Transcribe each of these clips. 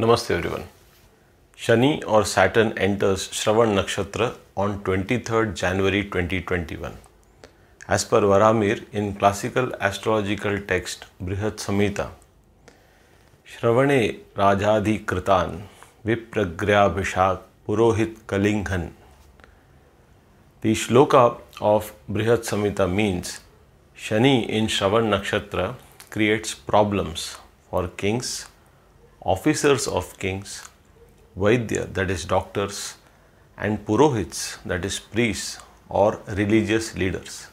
नमस्ते एवरीवन शनि और Saturn enters Shravana nakshatra on twenty third January 2021 as per Varahamihira in classical astrological text Brihat Samhita श्रवणे राजाधिकृतान विप्रग्राभिषाक Purohit कलिंगन the shloka of बृहद संहिता means Shani in Shravana nakshatra creates problems for kings officers of kings, Vaidya, that is doctors, and Purohits, that is priests or religious leaders.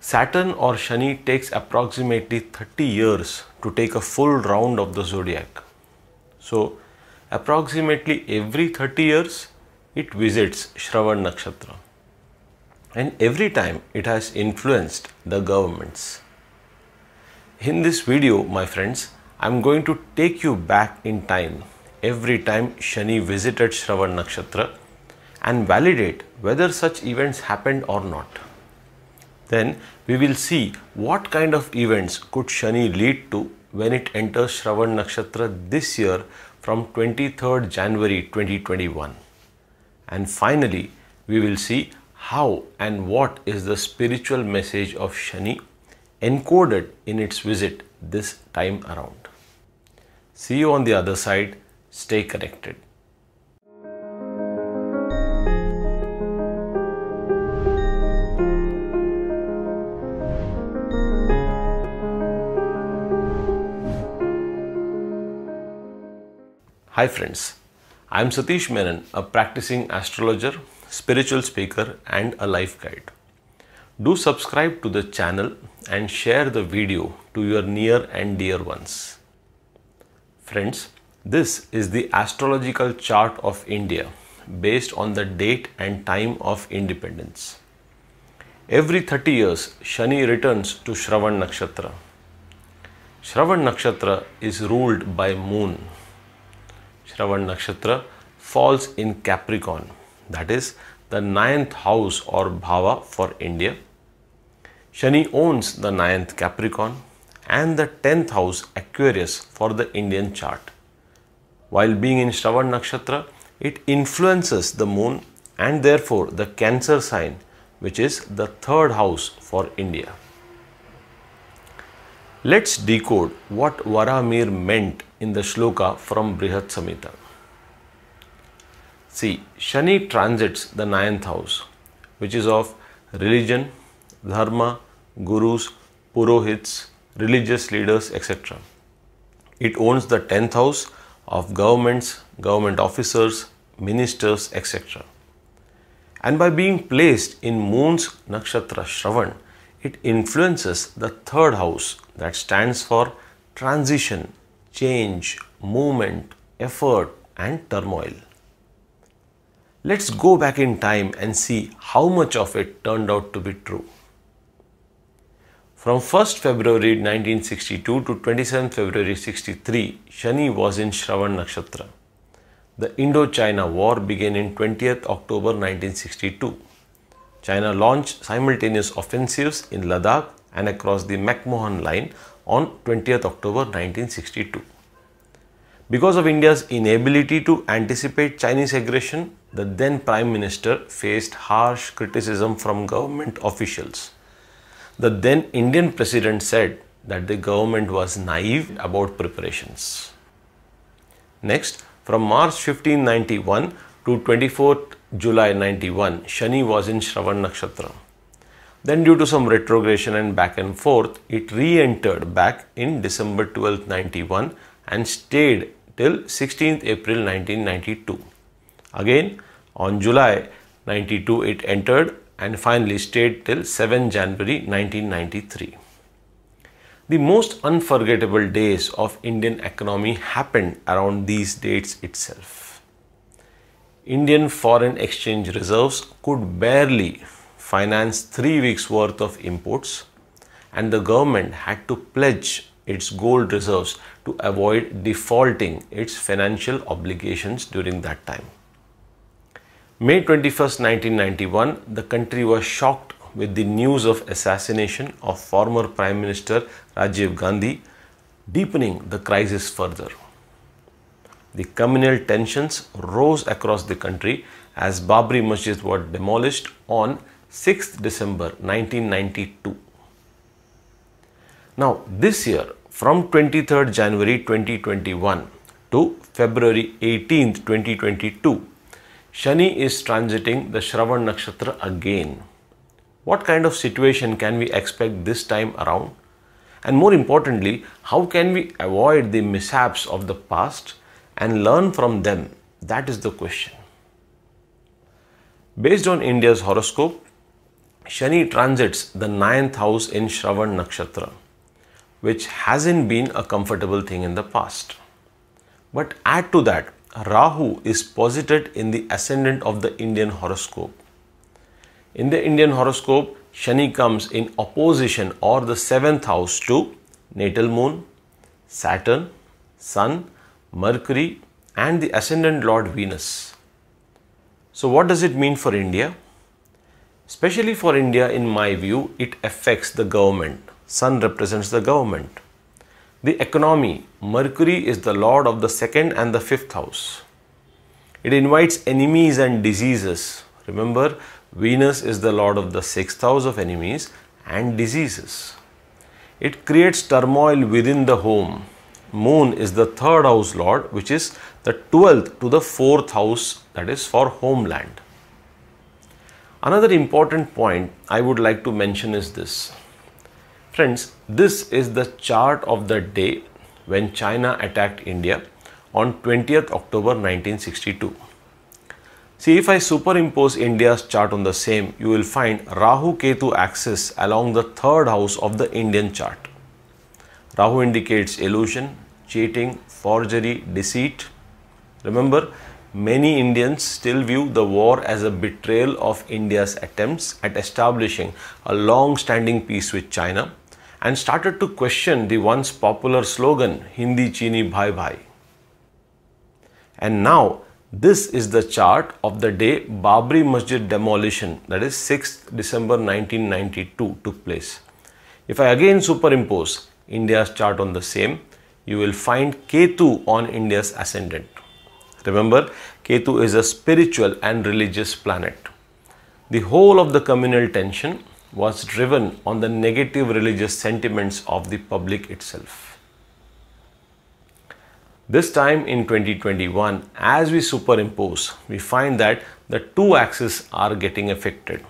Saturn or Shani takes approximately 30 years to take a full round of the zodiac. So, approximately every 30 years, it visits Shravan Nakshatra. And every time it has influenced the governments. In this video, my friends, I'm going to take you back in time every time Shani visited Shravan Nakshatra and validate whether such events happened or not. Then we will see what kind of events could Shani lead to when it enters Shravan Nakshatra this year from 23rd January 2021. And finally, we will see how and what is the spiritual message of Shani encoded in its visit this time around. See you on the other side. Stay connected. Hi friends, I am Satish Menon, a practicing astrologer, spiritual speaker and a life guide. Do subscribe to the channel and share the video to your near and dear ones. Friends, this is the astrological chart of India based on the date and time of independence. Every 30 years, Shani returns to Shravan Nakshatra. Shravan Nakshatra is ruled by moon. Shravan Nakshatra falls in Capricorn, that is the ninth house or Bhava for India. Shani owns the ninth Capricorn and the 10th house Aquarius for the Indian chart. While being in Shravan Nakshatra, it influences the moon and therefore the Cancer sign, which is the third house for India. Let's decode what Varamir meant in the shloka from Brihat Samhita. See, Shani transits the ninth house, which is of religion, dharma, gurus, purohits, religious leaders, etc. It owns the 10th house of governments, government officers, ministers, etc. And by being placed in Moon's Nakshatra Shravan, it influences the third house that stands for transition, change, movement, effort, and turmoil. Let's go back in time and see how much of it turned out to be true. From 1st February 1962 to 27th February 63, Shani was in Shravan Nakshatra. The Indo-China War began in 20th October 1962. China launched simultaneous offensives in Ladakh and across the McMahon Line on 20th October 1962. Because of India's inability to anticipate Chinese aggression, the then Prime Minister faced harsh criticism from government officials. The then Indian president said that the government was naive about preparations. Next, from March 1591 to 24th July 91, Shani was in Shravan Nakshatra. Then, due to some retrogression and back and forth, it re entered back in December 12, 91 and stayed till 16th April 1992. Again, on July 92, it entered and finally stayed till 7 January 1993. The most unforgettable days of Indian economy happened around these dates itself. Indian foreign exchange reserves could barely finance 3 weeks worth of imports and the government had to pledge its gold reserves to avoid defaulting its financial obligations during that time. May 21st, 1991, the country was shocked with the news of assassination of former Prime Minister Rajiv Gandhi, deepening the crisis further. The communal tensions rose across the country as Babri Masjid was demolished on 6th December 1992. Now this year, from 23rd January 2021 to February 18th, 2022, Shani is transiting the Shravan Nakshatra again. What kind of situation can we expect this time around? And more importantly, how can we avoid the mishaps of the past and learn from them? That is the question. Based on India's horoscope, Shani transits the ninth house in Shravan Nakshatra, which hasn't been a comfortable thing in the past. But add to that Rahu is posited in the ascendant of the Indian horoscope. In the Indian horoscope, Shani comes in opposition or the seventh house to natal moon, Saturn, Sun, Mercury, and the ascendant Lord Venus. So, what does it mean for India? Especially for India, in my view, it affects the government. Sun represents the government. The economy, Mercury is the lord of the second and the fifth house. It invites enemies and diseases. Remember, Venus is the lord of the sixth house of enemies and diseases. It creates turmoil within the home. Moon is the third house lord, which is the 12th to the fourth house, that is for homeland. Another important point I would like to mention is this Friends, this is the chart of the day when China attacked India on 20th October 1962. See if I superimpose India's chart on the same, you will find Rahu Ketu axis along the third house of the Indian chart. Rahu indicates illusion, cheating, forgery, deceit. Remember, many Indians still view the war as a betrayal of India's attempts at establishing a long-standing peace with China and started to question the once popular slogan Hindi Chini Bhai Bhai. And now this is the chart of the day Babri Masjid demolition that is 6th December 1992 took place. If I again superimpose India's chart on the same, you will find Ketu on India's ascendant. Remember, Ketu is a spiritual and religious planet. The whole of the communal tension was driven on the negative religious sentiments of the public itself. This time in 2021, as we superimpose, we find that the two axes are getting affected.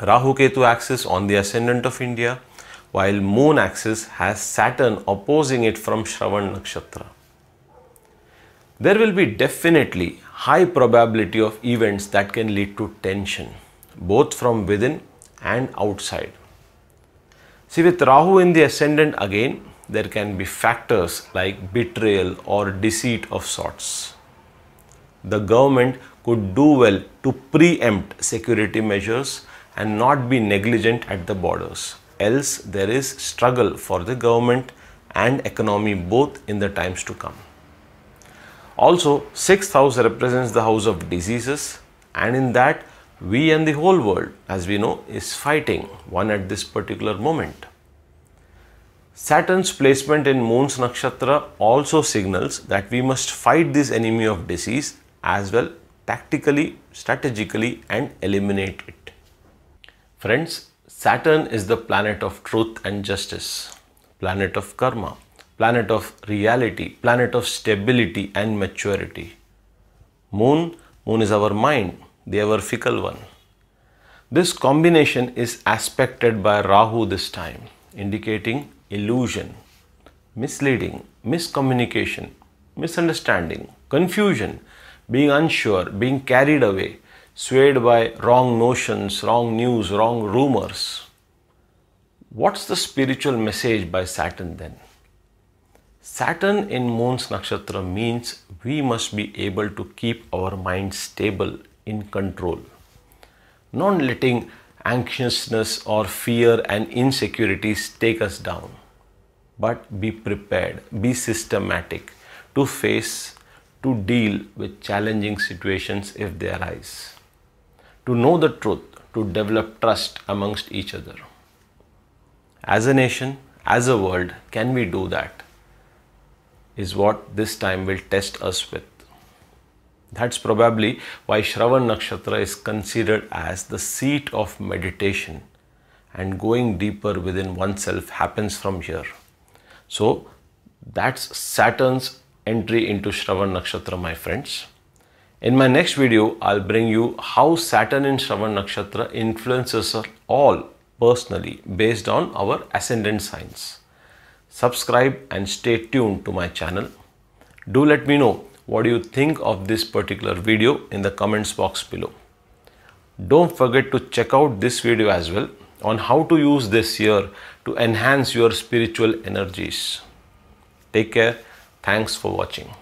Rahu Ketu axis on the ascendant of India, while moon axis has Saturn opposing it from Shravan Nakshatra. There will be definitely high probability of events that can lead to tension, both from within and outside. See, with Rahu in the ascendant again, there can be factors like betrayal or deceit of sorts. The government could do well to preempt security measures and not be negligent at the borders. Else, there is struggle for the government and economy both in the times to come. Also, 6th house represents the house of diseases and in that we and the whole world, as we know, is fighting one at this particular moment. Saturn's placement in Moon's nakshatra also signals that we must fight this enemy of disease as well tactically, strategically and eliminate it. Friends, Saturn is the planet of truth and justice, planet of karma, planet of reality, planet of stability and maturity. Moon, Moon is our mind, they were fickle one. This combination is aspected by Rahu this time, indicating illusion, misleading, miscommunication, misunderstanding, confusion, being unsure, being carried away, swayed by wrong notions, wrong news, wrong rumors. What's the spiritual message by Saturn then? Saturn in Moon's nakshatra means we must be able to keep our mind stable in control. Not letting anxiousness or fear and insecurities take us down, but be prepared, be systematic to face, to deal with challenging situations if they arise, to know the truth, to develop trust amongst each other. As a nation, as a world, can we do that? Is what this time will test us with. That's probably why Shravan Nakshatra is considered as the seat of meditation and going deeper within oneself happens from here. So that's Saturn's entry into Shravan Nakshatra, my friends. In my next video, I'll bring you how Saturn in Shravan Nakshatra influences us all personally based on our ascendant signs. Subscribe and stay tuned to my channel. Do let me know what do you think of this particular video in the comments box below. Don't forget to check out this video as well on how to use this year to enhance your spiritual energies. Take care. Thanks for watching.